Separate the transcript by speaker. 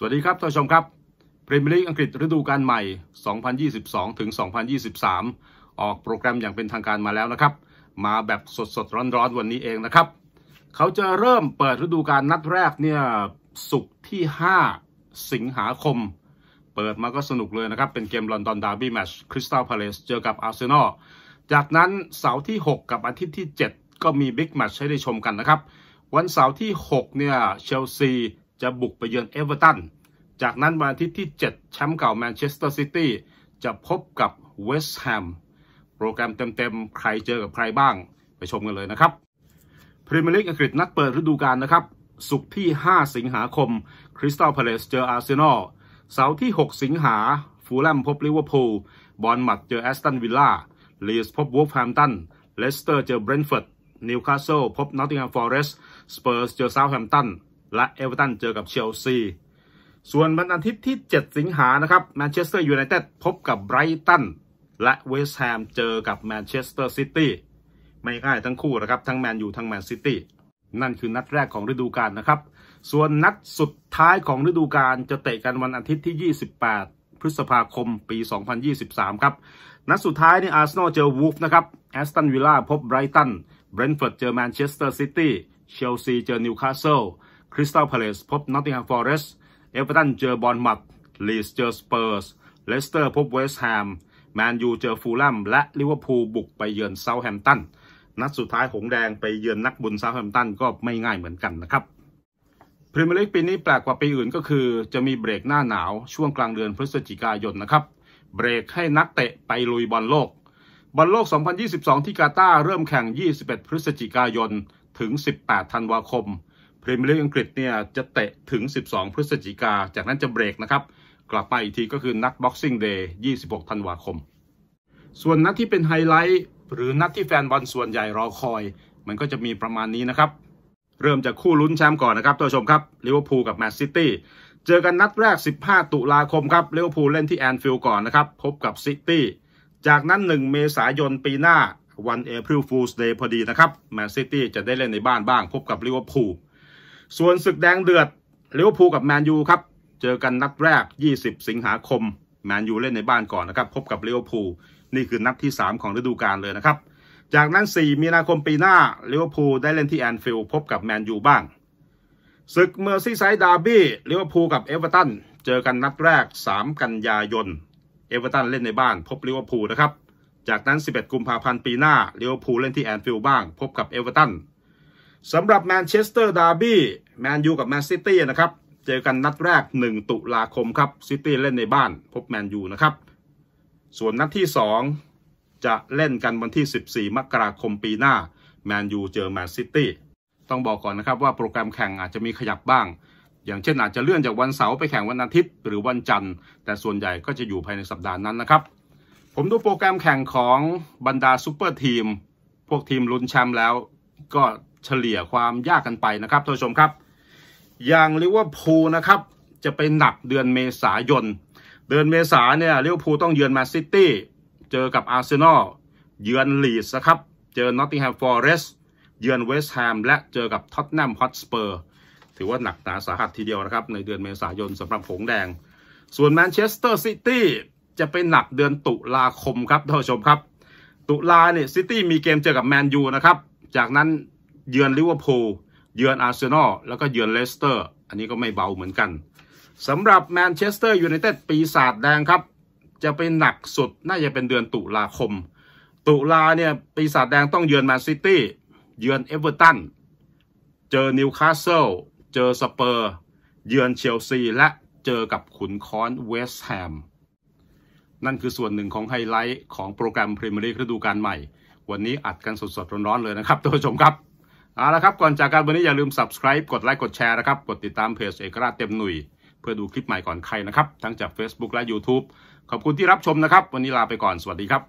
Speaker 1: สวัสดีครับ ท่านผู้ชมครับพรีเมียร์ลีกอังกฤษฤดูกาลใหม่ 2022ถึง2023 ออกโปรแกรมอย่างเป็นทางการมาแล้วนะครับ มาแบบสดๆ ร้อนๆ วันนี้เองนะครับ เขาจะเริ่มเปิดฤดูกาลนัดแรกเนี่ยศุกร์ที่ 5 สิงหาคม เปิดมาก็สนุกเลยนะครับ เป็นเกมลอนดอนดาร์บี้แมชคริสตัลพาเลสเจอกับอาร์เซนอลจากนั้นเสาร์ที่ 6 กับอาทิตย์ที่ 7 ก็มีบิ๊กแมชให้ได้ชมกันนะครับวันเสาร์ที่ 6 เนี่ยเชลซีจะบุกไปเยือนเอเวอร์ตัน จากนั้นวันอาทิตย์ที่ 7 แชมป์เก่าแมนเชสเตอร์ซิตี้จะพบกับเวสต์แฮม โปรแกรมเต็มๆใครเจอกับใครบ้างไปชมกันเลยนะครับพรีเมียร์ลีกอังกฤษนัดเปิดฤดูกาลนะครับ สุกที่ 5 สิงหาคมคริสตัลพาเลสเจออาร์เซนอลเสาร์ที่ 6 สิงหาฟูลแลมพบลิเวอร์พูลบอลมัดเจอแอสตันวิลล่าลีสพบวูฟแฮมตันเลสเตอร์เจอเบรนท์ฟอร์ดนิวคาสเซิลพบนอตติงแฮมฟอเรสต์สเปอร์สเจอซาว์แฮมตันและเอเวอเรตันเจอกับเชลซี ส่วนวันอาทิตย์ที่ 7 สิงหานะครับแมนเชสเตอร์ยูไนเต็ดพบกับไบรตันและเวสต์แฮมเจอกับแมนเชสเตอร์ซิตี้ไม่ง่ายทั้งคู่นะครับ ทั้งแมนยูทั้งแมนซิตี้นั่นคือนัดแรกของฤดูกาลนะครับ ส่วนนัดสุดท้ายของฤดูกาลจะเตะกันวันอาทิตย์ที่ 28 พฤษภาคมปี 2023 ครับ นัดสุดท้ายนี่อาร์เซนอลเจอวูฟนะครับแอสตันวิลล่าพบไบรตันเบรนท์ฟอร์ดเจอแมนเชสเตอร์ซิตี้เชลซีเจอนิวคาสเซิลคริสตัลพาเลสพบนอตติงแฮมฟอร์เรสต์เอเวอร์ตันเจอบอลมัดลีสเจอสเปอร์สเลสเตอร์พบเวสต์แฮมแมนยูเจอฟูลแลมและลิเวอร์พูลบุกไปเยือนเซาท์แฮมตันนัดสุดท้ายหงแดง ไปเยือนนักบุญเซาท์แฮมตันก็ไม่ง่ายเหมือนกันนะครับพรีเมียร์ลีกปีนี้แปลกกว่าปีอื่นก็คือ จะมีเบรกหน้าหนาวช่วงกลางเดือนพฤศจิกายนนะครับ เบรกให้นักเตะไปลุยบอลโลก บอลโลก 2022 ที่กาตาร์เริ่มแข่ง 21 พฤศจิกายน ถึง 18ธันวาคมรีเมียร์ลีอังกฤษเนี่ยจะเตะถึง 12 พฤศจิกา จากนั้นจะเบรกนะครับ กลับมาอีกทีก็คือนัดบ็อกซิ่งเดย์26ธันวาคม ส่วนนัดที่เป็นไฮไลท์หรือนัดที่แฟนบอลส่วนใหญ่รอคอย มันก็จะมีประมาณนี้นะครับ เริ่มจากคู่ลุ้นแชมป์ก่อนนะครับท่านผู้ชมครับลิเวอร์พูลกับแมนซิตี้เจอกันนัดแรก 15 ตุลาคมครับลิเวอร์พูลเล่นที่แอนฟิลด์ก่อนนะครับพบกับซิตี้จากนั้น 1 เมษายนปีหน้าวันเอพริลฟูลส์เดย์พอดีนะครับแมนซิตี้จะได้เล่นในบ้านบ้างพบกับลิเวอร์พูลส่วนศึกแดงเดือดลิเวอร์พูลกับแมนยูครับ เจอกันนัดแรก 20 สิงหาคมแมนยูเล่นในบ้านก่อนนะครับ พบกับลิเวอร์พูลนี่คือนัดที่ 3 ของฤดูกาลเลยนะครับ จากนั้น 4 มีนาคมปีหน้าลิเวอร์พูลได้เล่นที่แอนฟิลด์พบกับแมนยูบ้างศึกเมอร์ซี่ไซด์ดาร์บี้ลิเวอร์พูลกับเอเวอร์ตันเจอกันนัดแรก 3 กันยายนเอเวอร์ตันเล่นในบ้าน พบลิเวอร์พูลนะครับ จากนั้น11กุมภาพันธ์ปีหน้าลิเวอร์พูลเล่นที่แอนฟิลด์บ้าง พบกับเอเวอร์ตันสำหรับแมนเชสเตอร์ดาร์บี้แมนยูกับแมนซิตี้นะครับ เจอกันนัดแรก 1 ตุลาคมครับซิตี้เล่นในบ้านพบแมนยูนะครับ ส่วนนัดที่ 2 จะเล่นกันวันที่ 14มกราคมปีหน้าแมนยูเจอแมนซิตี้ต้องบอกก่อนนะครับว่าโปรแกรมแข่งอาจจะมีขยับบ้าง อย่างเช่นอาจจะเลื่อนจากวันเสาร์ไปแข่งวันอาทิตย์หรือวันจันทร์แต่ส่วนใหญ่ก็จะอยู่ภายในสัปดาห์นั้นนะครับ ผมดูโปรแกรมแข่งของบรรดาซูเปอร์ทีมพวกทีมลุ้นแชมป์แล้วก็เฉลี่ยความยากกันไปนะครับท่านผู้ชมครับ อย่างลิเวอร์พูลนะครับจะไปหนักเดือนเมษายน เดือนเมษาเนี่ยลิเวอร์พูลต้องเยือนมาซิตี้ เจอกับอาร์เซนอล เยือนลีดส์นะครับ เจอนอตติงแฮมฟอร์เรสเยือนเวสต์แฮม และเจอกับท็อตแนมฮอตสเปอร์ ถือว่าหนักหนาสาหัสทีเดียวนะครับ ในเดือนเมษายนสำหรับผงแดง ส่วนแมนเชสเตอร์ซิตี้จะเป็นหนักเดือนตุลาคมครับท่านผู้ชมครับ ตุลาเนี่ยซิตี้มีเกมเจอกับแมนยูนะครับ จากนั้นเยือนลิเวอร์พูล เยือนอาร์เซนอล แล้วก็เยือนเลสเตอร์ อันนี้ก็ไม่เบาเหมือนกัน สำหรับแมนเชสเตอร์ยูไนเต็ดปีศาจแดงครับ จะเป็นหนักสุดน่าจะเป็นเดือนตุลาคม ตุลาเนี่ย ปีศาจแดงต้องเยือนแมนซิตี้เยือนเอเวอร์ตัน เจอนิวคาสเซิล เจอสเปอร์ เยือนเชลซีและเจอกับขุนค้อนเวสต์แฮม นั่นคือส่วนหนึ่งของไฮไลท์ของโปรแกรมพรีเมียร์ลีกฤดูกาลใหม่ วันนี้อัดกันสดๆร้อนๆเลยนะครับท่านผู้ชมครับเอาละครับ ก่อนจากการวันนี้อย่าลืม subscribe กดไลค์กดแชร์นะครับ กดติดตามเพจเอกราชเต็มหนุ่ยเพื่อดูคลิปใหม่ก่อนใครนะครับ ทั้งจาก Facebook และ YouTube ขอบคุณที่รับชมนะครับ วันนี้ลาไปก่อนสวัสดีครับ